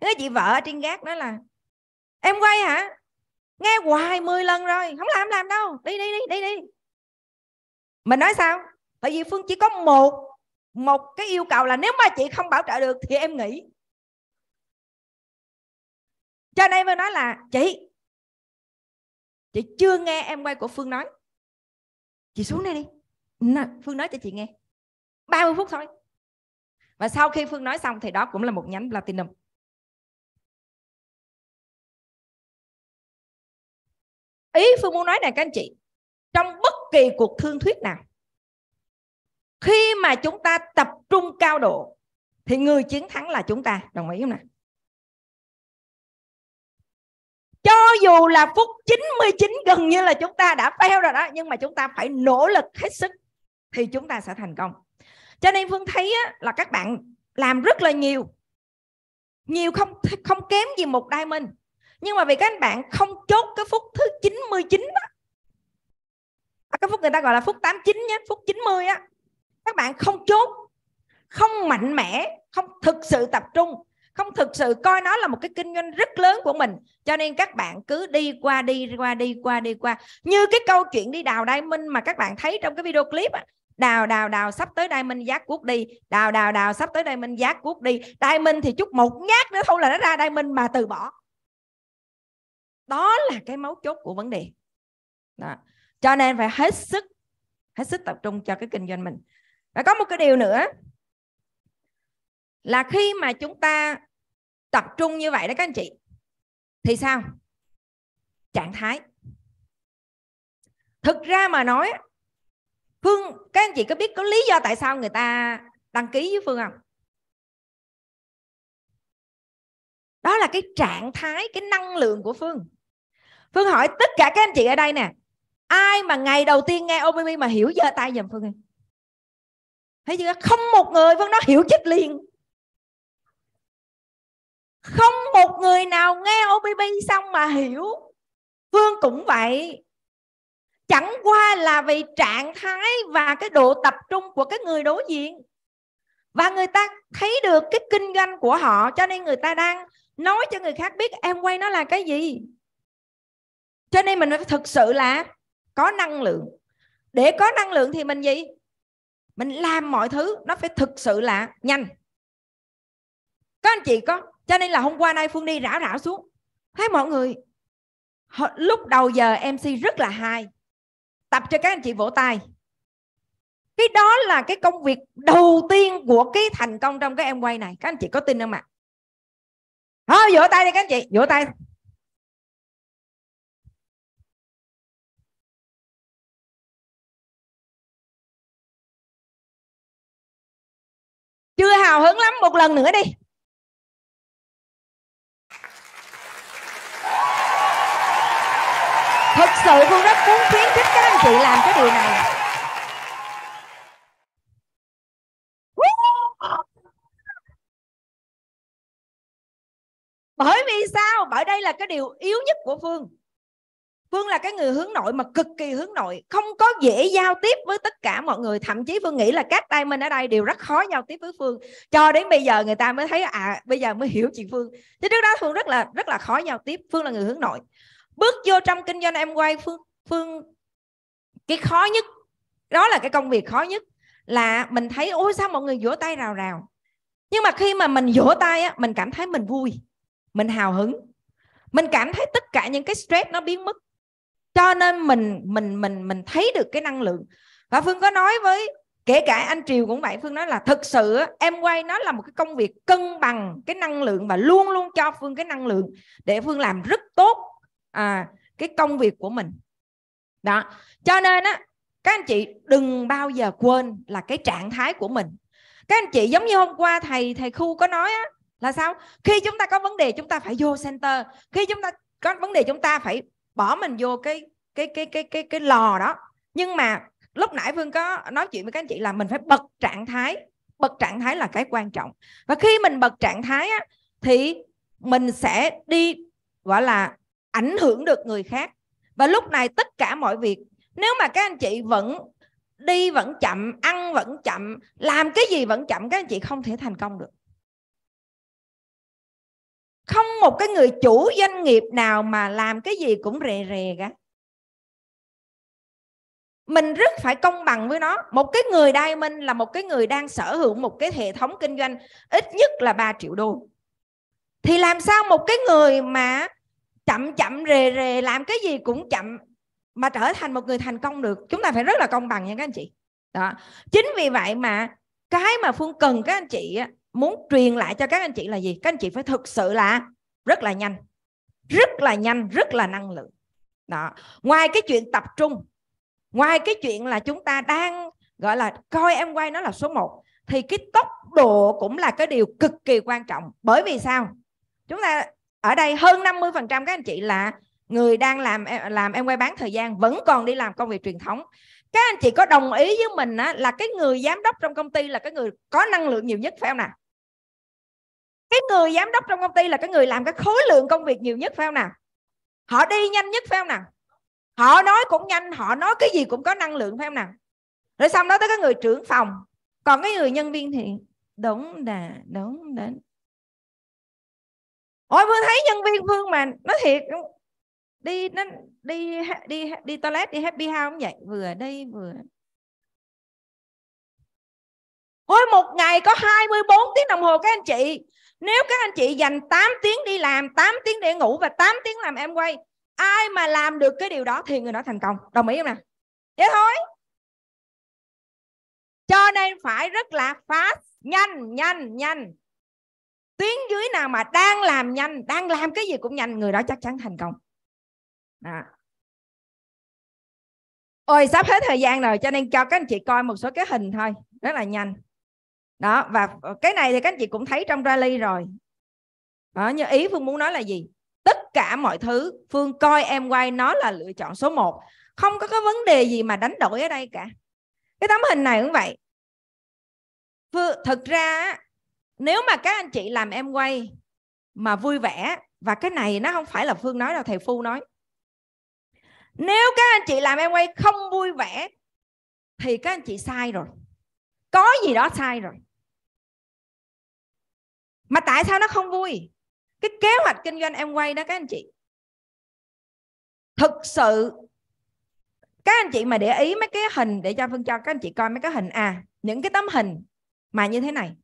cái chị vợ ở trên gác nói là em quay hả nghe hoài 10 lần rồi không làm làm đâu đi đi đi đi đi mình nói sao tại vì phương chỉ có một một cái yêu cầu là nếu mà chị không bảo trợ được thì em nghỉ cho nên mới nói là chị chị chưa nghe em quay của phương nói chị xuống đây đi Nà, phương nói cho chị nghe 30 phút thôi và sau khi phương nói xong thì đó cũng là một nhánh platinum ý phương muốn nói này các anh chị trong bất kỳ cuộc thương thuyết nào khi mà chúng ta tập trung cao độ thì người chiến thắng là chúng ta đồng ý không nào? cho dù là phút 99 gần như là chúng ta đã fail rồi đó nhưng mà chúng ta phải nỗ lực hết sức thì chúng ta sẽ thành công cho nên phương thấy á, là các bạn làm rất là nhiều nhiều không không kém gì một đai nhưng mà vì các anh bạn không chốt cái phút thứ 99 mươi chín đó à, cái phút người ta gọi là phút 89 nhé phút 90 á các bạn không chốt không mạnh mẽ không thực sự tập trung không thực sự coi nó là một cái kinh doanh rất lớn của mình cho nên các bạn cứ đi qua đi qua đi qua đi qua như cái câu chuyện đi đào đai minh mà các bạn thấy trong cái video clip đào đào đào sắp tới đai minh giác cuốc đi đào đào đào sắp tới đai minh giác cuốc đi đai minh thì chút một nhát nữa thôi là nó ra đai minh mà từ bỏ đó là cái mấu chốt của vấn đề đó. cho nên phải hết sức hết sức tập trung cho cái kinh doanh mình và có một cái điều nữa là khi mà chúng ta tập trung như vậy đó các anh chị thì sao trạng thái thực ra mà nói phương các anh chị có biết có lý do tại sao người ta đăng ký với phương không đó là cái trạng thái cái năng lượng của phương phương hỏi tất cả các anh chị ở đây nè ai mà ngày đầu tiên nghe OBB mà hiểu giơ tay giùm phương thấy chưa không một người vẫn nó hiểu chết liền không một người nào nghe OBB xong mà hiểu Phương cũng vậy chẳng qua là vì trạng thái và cái độ tập trung của cái người đối diện và người ta thấy được cái kinh doanh của họ cho nên người ta đang nói cho người khác biết em quay nó là cái gì cho nên mình phải thực sự là có năng lượng để có năng lượng thì mình gì mình làm mọi thứ nó phải thực sự là nhanh các anh chị có cho nên là hôm qua nay phương đi rảo rảo xuống thấy mọi người lúc đầu giờ mc rất là hay tập cho các anh chị vỗ tay cái đó là cái công việc đầu tiên của cái thành công trong cái em quay này các anh chị có tin không ạ à? à, vỗ tay đi các anh chị vỗ tay chưa hào hứng lắm một lần nữa đi thật sự phương rất muốn khuyến khích các anh chị làm cái điều này bởi vì sao bởi đây là cái điều yếu nhất của phương Phương là cái người hướng nội mà cực kỳ hướng nội, không có dễ giao tiếp với tất cả mọi người. Thậm chí Phương nghĩ là các tay mình ở đây đều rất khó giao tiếp với Phương. Cho đến bây giờ người ta mới thấy à bây giờ mới hiểu chị Phương. Chứ trước đó Phương rất là rất là khó giao tiếp. Phương là người hướng nội. Bước vô trong kinh doanh em quay Phương Phương cái khó nhất đó là cái công việc khó nhất là mình thấy ôi sao mọi người vỗ tay rào rào. Nhưng mà khi mà mình vỗ tay á, mình cảm thấy mình vui, mình hào hứng. Mình cảm thấy tất cả những cái stress nó biến mất cho nên mình mình mình mình thấy được cái năng lượng và phương có nói với kể cả anh triều cũng vậy phương nói là thực sự em quay nó là một cái công việc cân bằng cái năng lượng và luôn luôn cho phương cái năng lượng để phương làm rất tốt à, cái công việc của mình đó cho nên á các anh chị đừng bao giờ quên là cái trạng thái của mình các anh chị giống như hôm qua thầy thầy khu có nói á, là sao khi chúng ta có vấn đề chúng ta phải vô center khi chúng ta có vấn đề chúng ta phải bỏ mình vô cái cái cái cái cái cái lò đó nhưng mà lúc nãy vương có nói chuyện với các anh chị là mình phải bật trạng thái bật trạng thái là cái quan trọng và khi mình bật trạng thái á, thì mình sẽ đi gọi là ảnh hưởng được người khác và lúc này tất cả mọi việc nếu mà các anh chị vẫn đi vẫn chậm ăn vẫn chậm làm cái gì vẫn chậm các anh chị không thể thành công được không một cái người chủ doanh nghiệp nào mà làm cái gì cũng rề rề cả mình rất phải công bằng với nó một cái người đai minh là một cái người đang sở hữu một cái hệ thống kinh doanh ít nhất là 3 triệu đô thì làm sao một cái người mà chậm chậm rề rề làm cái gì cũng chậm mà trở thành một người thành công được chúng ta phải rất là công bằng nha các anh chị đó chính vì vậy mà cái mà phương cần các anh chị muốn truyền lại cho các anh chị là gì các anh chị phải thực sự là rất là nhanh rất là nhanh rất là năng lượng đó ngoài cái chuyện tập trung ngoài cái chuyện là chúng ta đang gọi là coi em quay nó là số 1 thì cái tốc độ cũng là cái điều cực kỳ quan trọng bởi vì sao chúng ta ở đây hơn 50% các anh chị là người đang làm làm em quay bán thời gian vẫn còn đi làm công việc truyền thống các anh chị có đồng ý với mình á, là cái người giám đốc trong công ty là cái người có năng lượng nhiều nhất phải không nào cái người giám đốc trong công ty là cái người làm cái khối lượng công việc nhiều nhất phải không nào họ đi nhanh nhất phải không nào họ nói cũng nhanh họ nói cái gì cũng có năng lượng phải không nào rồi xong đó tới cái người trưởng phòng còn cái người nhân viên thì đúng đà đúng đến ôi phương thấy nhân viên phương mà nó thiệt đi nó đi đi đi toilet đi happy house không vậy vừa đi vừa Ôi một ngày có 24 tiếng đồng hồ các anh chị nếu các anh chị dành 8 tiếng đi làm, 8 tiếng để ngủ và 8 tiếng làm em quay, ai mà làm được cái điều đó thì người đó thành công. Đồng ý không nào? thế thôi. Cho nên phải rất là fast, nhanh, nhanh, nhanh. Tuyến dưới nào mà đang làm nhanh, đang làm cái gì cũng nhanh, người đó chắc chắn thành công. Đó. Ôi sắp hết thời gian rồi cho nên cho các anh chị coi một số cái hình thôi, rất là nhanh đó và ờ, cái này thì các anh chị cũng thấy trong rally rồi đó, nhưng ý phương muốn nói là gì tất cả mọi thứ phương coi em quay nó là lựa chọn số 1 không có cái vấn đề gì mà đánh đổi ở đây cả cái tấm hình này cũng vậy phương, thực ra nếu mà các anh chị làm em quay mà vui vẻ và cái này nó không phải là phương nói đâu thầy phu nói nếu các anh chị làm em quay không vui vẻ thì các anh chị sai rồi có gì đó sai rồi mà tại sao nó không vui cái kế hoạch kinh doanh em quay đó các anh chị thực sự các anh chị mà để ý mấy cái hình để cho phương cho các anh chị coi mấy cái hình à những cái tấm hình mà như thế này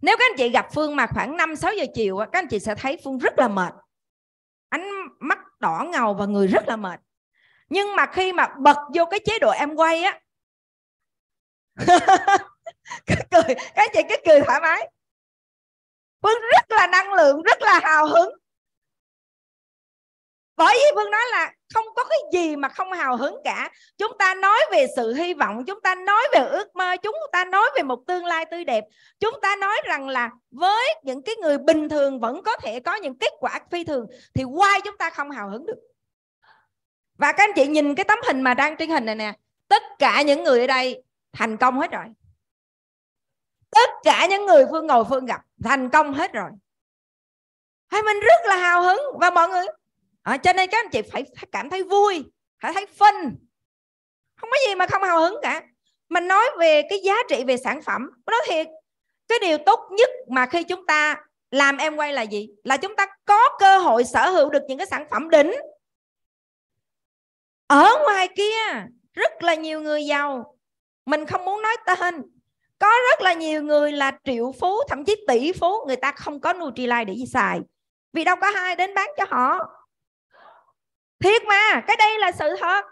nếu các anh chị gặp phương mà khoảng 5 6 giờ chiều các anh chị sẽ thấy phương rất là mệt ánh mắt đỏ ngầu và người rất là mệt nhưng mà khi mà bật vô cái chế độ em quay á cái cười các chị cứ cười thoải mái Phương rất là năng lượng rất là hào hứng bởi vì Phương nói là không có cái gì mà không hào hứng cả chúng ta nói về sự hy vọng chúng ta nói về ước mơ chúng ta nói về một tương lai tươi đẹp chúng ta nói rằng là với những cái người bình thường vẫn có thể có những kết quả phi thường thì why chúng ta không hào hứng được và các anh chị nhìn cái tấm hình mà đang trên hình này nè tất cả những người ở đây thành công hết rồi tất cả những người phương ngồi phương gặp thành công hết rồi hay mình rất là hào hứng và mọi người à, cho nên các anh chị phải, phải cảm thấy vui phải thấy phân không có gì mà không hào hứng cả mình nói về cái giá trị về sản phẩm nói thiệt cái điều tốt nhất mà khi chúng ta làm em quay là gì là chúng ta có cơ hội sở hữu được những cái sản phẩm đỉnh ở ngoài kia rất là nhiều người giàu mình không muốn nói tên có rất là nhiều người là triệu phú thậm chí tỷ phú người ta không có Nutrilite để xài vì đâu có ai đến bán cho họ thiệt mà cái đây là sự thật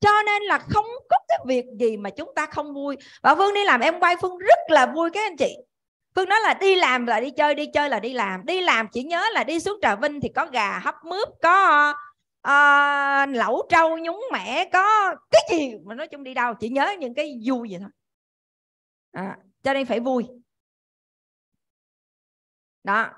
cho nên là không có cái việc gì mà chúng ta không vui và phương đi làm em quay phương rất là vui các anh chị phương nói là đi làm là đi chơi đi chơi là đi làm đi làm chỉ nhớ là đi xuống trà vinh thì có gà hấp mướp có à, lẩu trâu nhúng mẻ có cái gì mà nói chung đi đâu chỉ nhớ những cái vui vậy thôi à, cho nên phải vui đó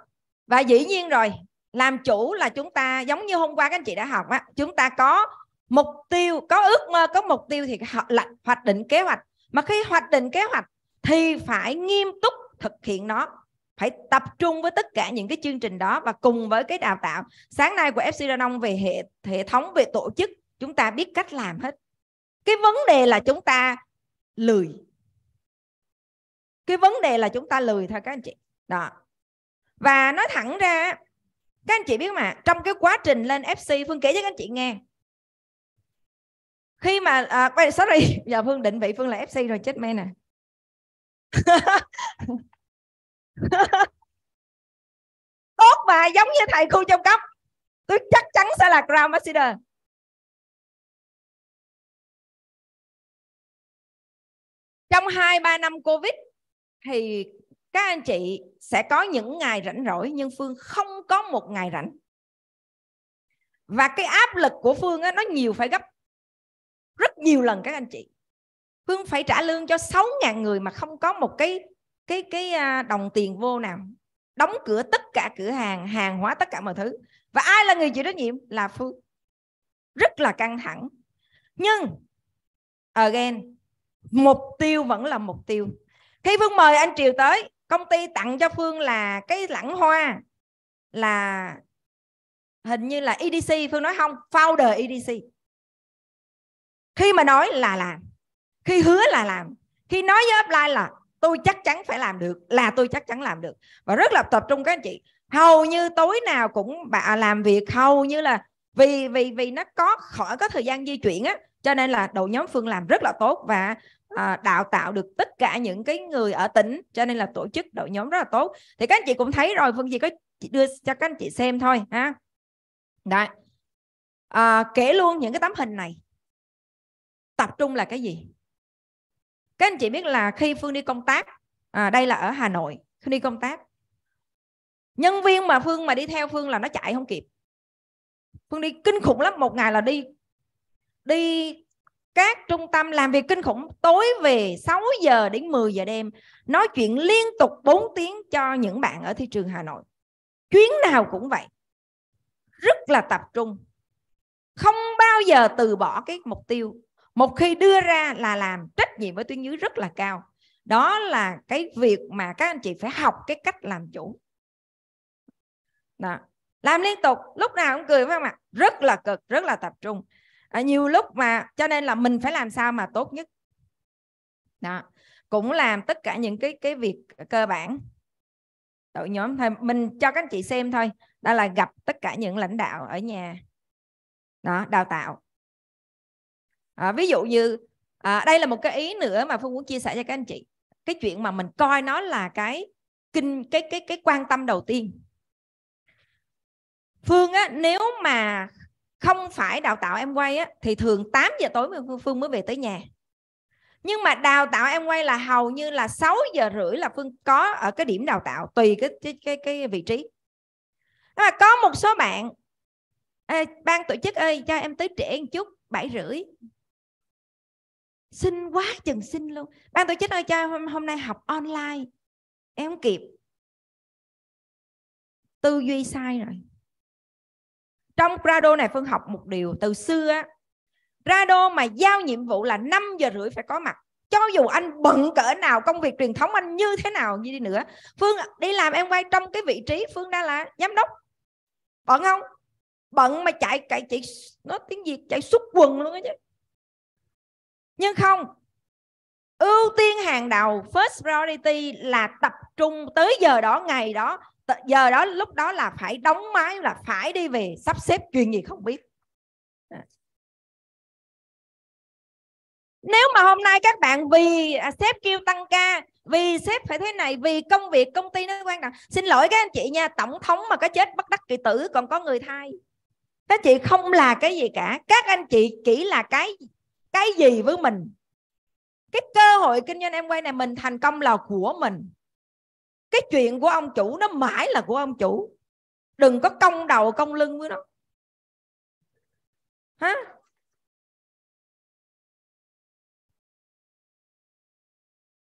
và dĩ nhiên rồi làm chủ là chúng ta giống như hôm qua các anh chị đã học á chúng ta có mục tiêu có ước mơ có mục tiêu thì là hoạch định kế hoạch mà khi hoạch định kế hoạch thì phải nghiêm túc thực hiện nó phải tập trung với tất cả những cái chương trình đó và cùng với cái đào tạo sáng nay của FC Đà Nông về hệ hệ thống về tổ chức chúng ta biết cách làm hết cái vấn đề là chúng ta lười cái vấn đề là chúng ta lười thôi các anh chị đó và nói thẳng ra các anh chị biết mà trong cái quá trình lên FC Phương kể cho các anh chị nghe khi mà à, sorry giờ dạ Phương định vị Phương là FC rồi chết mê nè à. mà giống như thầy khu trong cấp tôi chắc chắn sẽ là Crown Ambassador trong hai ba năm Covid thì các anh chị sẽ có những ngày rảnh rỗi nhưng Phương không có một ngày rảnh và cái áp lực của Phương á, nó nhiều phải gấp rất nhiều lần các anh chị Phương phải trả lương cho 6.000 người mà không có một cái cái cái à, đồng tiền vô nào đóng cửa tất cả cửa hàng hàng hóa tất cả mọi thứ và ai là người chịu trách nhiệm là phương rất là căng thẳng nhưng again mục tiêu vẫn là mục tiêu khi phương mời anh triều tới công ty tặng cho phương là cái lẵng hoa là hình như là edc phương nói không founder edc khi mà nói là làm khi hứa là làm khi nói với offline là tôi chắc chắn phải làm được là tôi chắc chắn làm được và rất là tập trung các anh chị hầu như tối nào cũng bà làm việc hầu như là vì vì vì nó có khỏi có thời gian di chuyển á cho nên là đội nhóm phương làm rất là tốt và à, đào tạo được tất cả những cái người ở tỉnh cho nên là tổ chức đội nhóm rất là tốt thì các anh chị cũng thấy rồi phương chỉ có đưa cho các anh chị xem thôi ha đấy à, kể luôn những cái tấm hình này tập trung là cái gì các anh chị biết là khi phương đi công tác à, đây là ở hà nội khi đi công tác nhân viên mà phương mà đi theo phương là nó chạy không kịp phương đi kinh khủng lắm một ngày là đi đi các trung tâm làm việc kinh khủng tối về 6 giờ đến 10 giờ đêm nói chuyện liên tục 4 tiếng cho những bạn ở thị trường Hà Nội chuyến nào cũng vậy rất là tập trung không bao giờ từ bỏ cái mục tiêu một khi đưa ra là làm trách nhiệm với tuyến dưới rất là cao đó là cái việc mà các anh chị phải học cái cách làm chủ đó. làm liên tục lúc nào cũng cười phải không ạ rất là cực rất là tập trung à, nhiều lúc mà cho nên là mình phải làm sao mà tốt nhất đó cũng làm tất cả những cái cái việc cơ bản đội nhóm thôi mình cho các anh chị xem thôi đó là gặp tất cả những lãnh đạo ở nhà đó đào tạo à, ví dụ như à, đây là một cái ý nữa mà phương muốn chia sẻ cho các anh chị cái chuyện mà mình coi nó là cái kinh cái cái cái quan tâm đầu tiên phương á nếu mà không phải đào tạo em quay á thì thường 8 giờ tối phương, phương mới về tới nhà nhưng mà đào tạo em quay là hầu như là 6 giờ rưỡi là phương có ở cái điểm đào tạo tùy cái cái cái, cái vị trí mà có một số bạn Ê, ban tổ chức ơi cho em tới trễ một chút 7 rưỡi xin quá chừng xin luôn ban tổ chức ơi cho hôm, hôm nay học online em không kịp tư duy sai rồi trong Prado này Phương học một điều từ xưa á Prado mà giao nhiệm vụ là 5 giờ rưỡi phải có mặt cho dù anh bận cỡ nào công việc truyền thống anh như thế nào như đi nữa Phương đi làm em quay trong cái vị trí Phương đang là giám đốc bận không bận mà chạy chạy chị nói tiếng Việt chạy xúc quần luôn á chứ nhưng không ưu tiên hàng đầu first priority là tập trung tới giờ đó ngày đó giờ đó lúc đó là phải đóng máy là phải đi về sắp xếp chuyện gì không biết nếu mà hôm nay các bạn vì à, sếp kêu tăng ca vì sếp phải thế này vì công việc công ty nó quan trọng xin lỗi các anh chị nha tổng thống mà có chết bất đắc kỳ tử còn có người thai các chị không là cái gì cả các anh chị chỉ là cái cái gì với mình cái cơ hội kinh doanh em quay này mình thành công là của mình cái chuyện của ông chủ nó mãi là của ông chủ đừng có cong đầu cong lưng với nó hả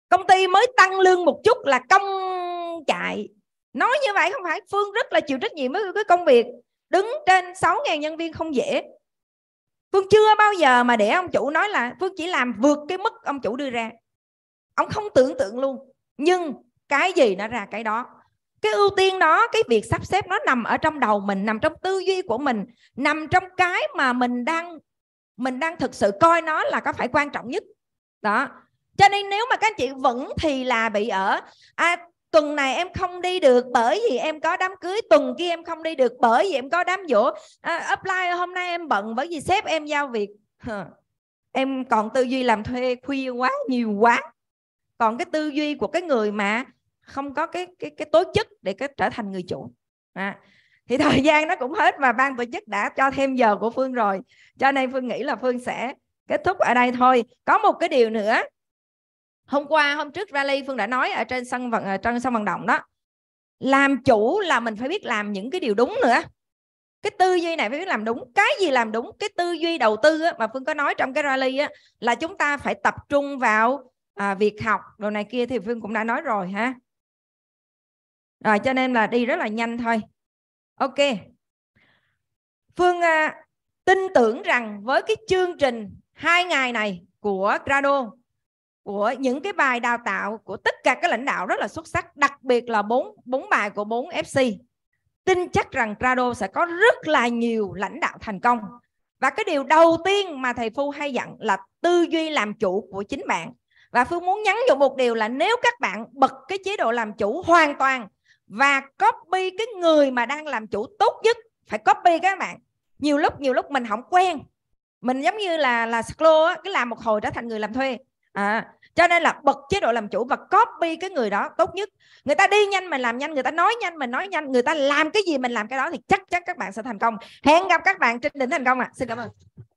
công ty mới tăng lương một chút là công chạy nói như vậy không phải phương rất là chịu trách nhiệm với cái công việc đứng trên 6.000 nhân viên không dễ Phương chưa bao giờ mà để ông chủ nói là Phương chỉ làm vượt cái mức ông chủ đưa ra. Ông không tưởng tượng luôn. Nhưng cái gì nó ra cái đó. Cái ưu tiên đó, cái việc sắp xếp nó nằm ở trong đầu mình, nằm trong tư duy của mình, nằm trong cái mà mình đang mình đang thực sự coi nó là có phải quan trọng nhất. Đó. Cho nên nếu mà các anh chị vẫn thì là bị ở à, tuần này em không đi được bởi vì em có đám cưới tuần kia em không đi được bởi vì em có đám dỗ à, upline hôm nay em bận bởi vì sếp em giao việc em còn tư duy làm thuê khuya quá nhiều quá còn cái tư duy của cái người mà không có cái cái cái tố chất để cái trở thành người chủ à, thì thời gian nó cũng hết mà ban tổ chức đã cho thêm giờ của phương rồi cho nên phương nghĩ là phương sẽ kết thúc ở đây thôi có một cái điều nữa hôm qua hôm trước rally phương đã nói ở trên sân vận ở ờ, trên sân vận động đó làm chủ là mình phải biết làm những cái điều đúng nữa cái tư duy này phải biết làm đúng cái gì làm đúng cái tư duy đầu tư á, mà phương có nói trong cái rally á, là chúng ta phải tập trung vào à, việc học đồ này kia thì phương cũng đã nói rồi ha rồi cho nên là đi rất là nhanh thôi ok phương à, tin tưởng rằng với cái chương trình hai ngày này của Grado của những cái bài đào tạo của tất cả các lãnh đạo rất là xuất sắc đặc biệt là bốn bốn bài của bốn FC tin chắc rằng Trado sẽ có rất là nhiều lãnh đạo thành công và cái điều đầu tiên mà thầy Phu hay dặn là tư duy làm chủ của chính bạn và Phương muốn nhắn nhủ một điều là nếu các bạn bật cái chế độ làm chủ hoàn toàn và copy cái người mà đang làm chủ tốt nhất phải copy các bạn nhiều lúc nhiều lúc mình không quen mình giống như là là scroll á, cứ làm một hồi trở thành người làm thuê à, cho nên là bật chế độ làm chủ và copy cái người đó tốt nhất người ta đi nhanh mình làm nhanh người ta nói nhanh mình nói nhanh người ta làm cái gì mình làm cái đó thì chắc chắn các bạn sẽ thành công hẹn gặp các bạn trên đỉnh thành công ạ à. xin cảm ơn